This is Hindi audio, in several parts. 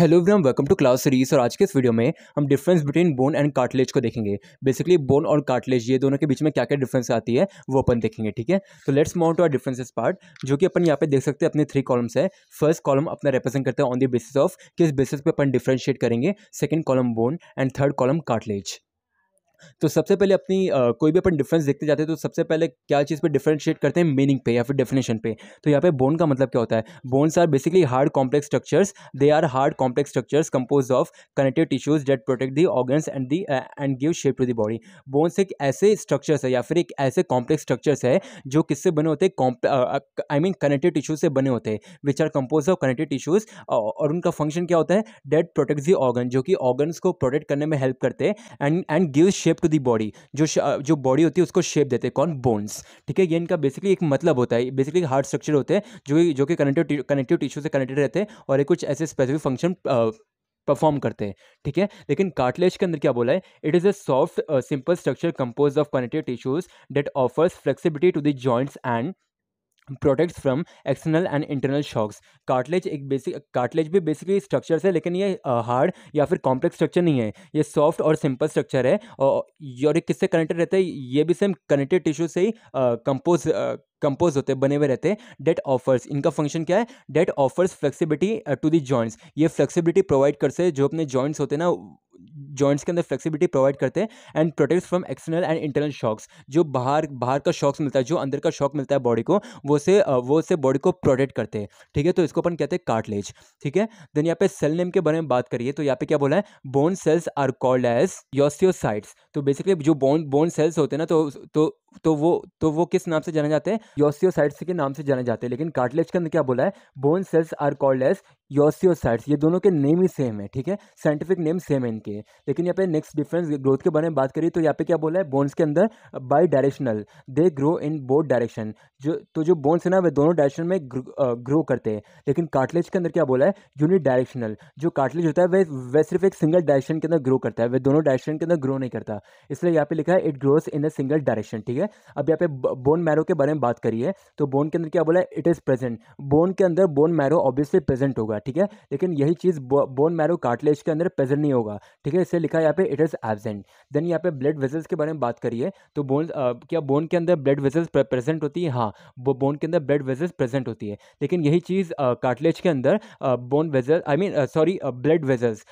hello everyone welcome to class series और आज के इस वीडियो में हम difference between bone and cartilage को देखेंगे बेसिकली बोन और कार्टिलेज ये दोनों के बीच में क्या क्या डिफरेंस आती है वो अपन देखेंगे ठीक है तो let's mount to our differences part जो कि अपन यहाँ पे देख सकते हैं अपने थ्री कॉलम्स है फर्स्ट कॉलम अपना रिप्रेजेंट करते हैं ऑन द बेसिस ऑफ किस बेसिस पे अपन डिफ्रेंशिएट करेंगे second column bone and third column cartilage तो सबसे पहले अपनी आ, कोई भी अपन डिफरेंस देखते जाते हैं तो सबसे पहले क्या चीज़ पे डिफ्रेंशिएट करते हैं मीनिंग पे या फिर डेफिनेशन पे तो यहाँ पे बोन का मतलब क्या होता है bones are basically hard complex structures they are hard complex structures compose of connective tissues that protect the organs and the and give shape to the body bones एक ऐसे स्ट्रक्चर्स है या फिर एक ऐसे कॉम्प्लेक्स स्ट्रक्चर्स है जो किससे बने होते आई मीन कनेक्टिव टिश्यूज से बने होते हैं which are compose of connective tissues और उनका फंक्शन क्या होता है डेट प्रोटेक्ट दी ऑर्गन जो कि ऑर्गन्स को प्रोटेक्ट करने में हेल्प करते हैं and and give shape shape to the body जो uh, जो बॉडी होती है उसको शेप देते हैं कौन बोन्स ठीक है ये इनका बेसिकली एक मतलब होता है बेसिकली हार्ड स्ट्रक्चर होते हैं जो जो कि कनेक्टिव कनेक्टिव टिश्यू से कनेक्टेड रहते हैं और ये कुछ ऐसे स्पेसिफिक फंक्शन परफॉर्म करते हैं ठीक है लेकिन कार्टलेज के अंदर क्या बोला है it is a soft simple structure compose of connective tissues that offers flexibility to the joints and protects from external and internal shocks cartilage एक बेसिक कार्टलेज भी बेसिकली स्ट्रक्चर्स है लेकिन ये हार्ड या फिर कॉम्प्लेक्स स्ट्रक्चर नहीं है ये सॉफ्ट और सिंपल स्ट्रक्चर है और यूरिक किससे कनेक्टेड रहता है ये भी सेम कनेक्टेड टिश्यू से ही कंपोज कंपोज होते बने हुए रहते हैं डेट ऑफर्स इनका फंक्शन क्या है that offers flexibility to the joints ये फ्लेक्सिबिलिटी प्रोवाइड करते हैं जो अपने जॉइंट्स होते हैं ना जॉइंट्स के अंदर फ्लेक्सिबिलिटी प्रोवाइड करते हैं and protects from external and internal shocks जो बाहर बाहर का शॉक्स मिलता है जो अंदर का शॉक मिलता है बॉडी को वो से वो से बॉडी को प्रोटेक्ट करते हैं ठीक है तो इसको अपन कहते हैं कार्टलेज ठीक है देन यहाँ पे सेल नेम के बारे में बात करिए तो यहाँ पे क्या बोला है bone cells are called as osteocytes तो बेसिकली जो बोन बोन सेल्स होते हैं ना तो तो तो वो तो वो किस नाम से जाना जाते हैं योसियोसाइट्स के नाम से जाने जाते हैं लेकिन कार्टिलेज के अंदर क्या बोला है bone cells are called as osteocytes ये दोनों के नेम ही सेम है ठीक है साइंटिफिक नेम सेम है इनके लेकिन यहाँ पे नेक्स्ट डिफरेंस ग्रोथ के बारे में बात करिए तो यहाँ पे क्या बोला है बोन्स के अंदर bidirectional they grow in both direction जो तो जो बोन्स है ना वे दोनों डायरेक्शन में ग्रो करते हैं लेकिन कार्टिलेज के अंदर क्या बोला है यूनिट डायरेक्शनल जो कार्टिलेज होता है वह वह सिर्फ एक सिंगल डायरेक्शन के अंदर ग्रो करता है वह दोनों डायरेक्शन के अंदर ग्रो नहीं करता इसलिए यहाँ पे लिखा है it grows in a single direction ठीक है है अब यहाँ पे बोन मैरो के बारे में बात करी है तो बोन के अंदर क्या बोला है इट इज़ प्रेजेंट बोन के अंदर बोन मैरो ऑब्वियसली प्रेजेंट होगा ठीक है लेकिन यही चीज़ बोन मैरो कार्टिलेज के अंदर प्रेजेंट नहीं होगा ठीक है इसे लिखा है यहाँ पे इट इज़ एबजेंट देन यहाँ पे ब्लड वेजल्स के बारे में बात करिए तो बोन क्या बोन के अंदर ब्लड वेजल्स प्रेजेंट होती है हाँ बोन के अंदर ब्लड वेजल्स प्रेजेंट होती है लेकिन यही चीज़ कार्टिलेज के अंदर bone vessel I mean sorry blood vessels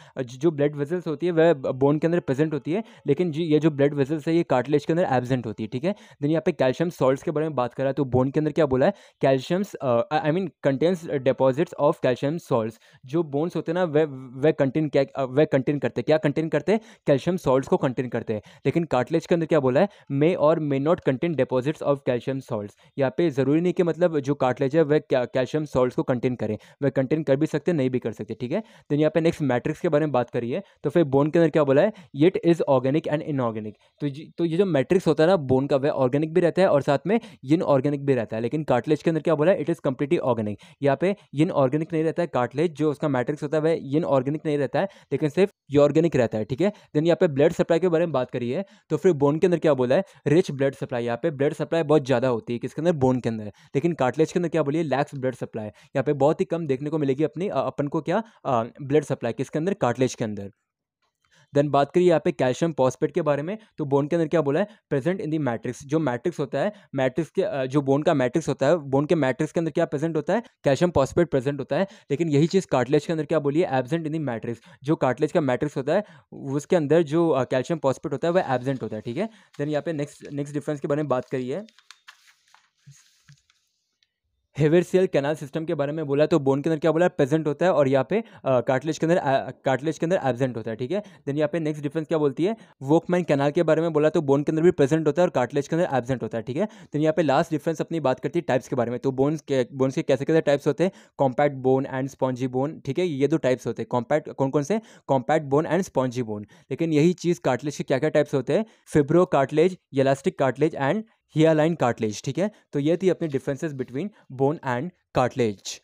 जो ब्लड वेजल्स होती है वह बोन के अंदर प्रेजेंट होती है लेकिन जी ये जो ब्लड वेजल्स है ये कार्टिलेज के अंदर एबजेंट होती है ठीक है देन यहाँ पे कैल्शियम सॉल्ट्स के बारे में बात कर रहा है तो बोन के अंदर क्या बोला है calciums I mean contains deposits of calcium salts जो बोन्स होते हैं ना वे वे कंटेन क्या uh, वे कंटेन करते क्या कंटेन करते हैं कैल्शियम सॉल्ट्स को कंटेन करते हैं लेकिन कार्टिलेज के अंदर क्या बोला है मे और may not contain deposits of calcium salts यहाँ पे ज़रूरी नहीं कि मतलब जो कार्टिलेज है वह कैल्शियम सॉल्ट्स को कंटेन करें वह कंटेन कर भी सकते नहीं भी कर सकते ठीक है देन यहाँ पे नेक्स्ट मैट्रिक्स के बारे में बात करिए तो फिर बोन के अंदर क्या बोला है it is organic and inorganic तो तो ये जो मैट्रिक्स होता है ना बोन का वह ऑर्गेनिक भी रहता है और साथ में यिन ऑर्गेनिक भी रहता है लेकिन कार्टलेज के अंदर क्या बोला इट इज़ कम्प्लीटली ऑर्गेनिक यहाँ पे यिन ऑर्गेनिक नहीं रहता है कार्टलेज जो उसका मैट्रिक्स होता है वह यिन ऑर्गेनिक नहीं रहता है लेकिन सिर्फ ऑर्गेनिक रहता है ठीक है देन यहाँ पे ब्लड सप्लाई के बारे में बात करिए तो फिर बोन के अंदर क्या बोला है रिच ब्लड सप्लाई यहाँ पे ब्लड सप्लाई बहुत ज़्यादा होती है किसके अंदर बोन के अंदर लेकिन कार्टलेज के अंदर क्या बोलिए लैक्स ब्लड सप्लाई यहाँ पे बहुत ही कम देखने को मिलेगी अपनी अपन को क्या ब्लड सप्लाई किसके अंदर कार्टलेज के अंदर देन बात करिए यहाँ पे कैल्शियम पॉस्पेट के बारे में तो बोन के अंदर क्या बोला है प्रेजेंट इन दी मैट्रिक्स जो मैट्रिक्स होता है मैट्रिक्स के जो बोन का मैट्रिक्स होता है बोन के मैट्रिक्स के अंदर क्या प्रेजेंट होता है कैल्शियम पॉस्पेट प्रेजेंट होता है लेकिन यही चीज़ कार्टलेज के अंदर क्या बोलिए एबजेंट इन दी मैट्रिक्स जो कार्टलेज का मैट्रिक्स होता है उसके अंदर जो कैल्शियम पॉस्पेट होता है वह एबजेंट होता है ठीक है देन यहाँ पे नेक्स्ट नेक्स्ट डिफरेंस के बारे में बात करिए हेवेरसियल कैनाल सिस्टम के बारे में बोला तो बोन के अंदर क्या बोला प्रेजेंट होता है और यहाँ पे कार्टलेज के अंदर कार्टलेज के अंदर एबजेंट होता है ठीक है देन यहाँ पे नेक्स्ट डिफरेंस क्या बोलती है वोकमैन कैनाल के बारे में बोला तो बोन के अंदर भी प्रेजेंट होता है और कार्टलेज के अंदर एबजेंट होता है ठीक है देन यहाँ पे लास्ट डिफरेंस अपनी बात करती है टाइप्स के बारे में तो बोन्स के बोन्स के कैसे कैसे टाइप्स होते हैं compact bone and spongy bone ठीक है ये दो टाइप्स होते हैं कॉम्पैक्ट कौन कौन से compact bone and spongy bone लेकिन यही चीज़ कार्टलेज के क्या क्या टाइप्स होते हैं fibrocartilage elastic cartilage and hyaline cartilage ठीक है तो ये थी अपनी differences between bone and cartilage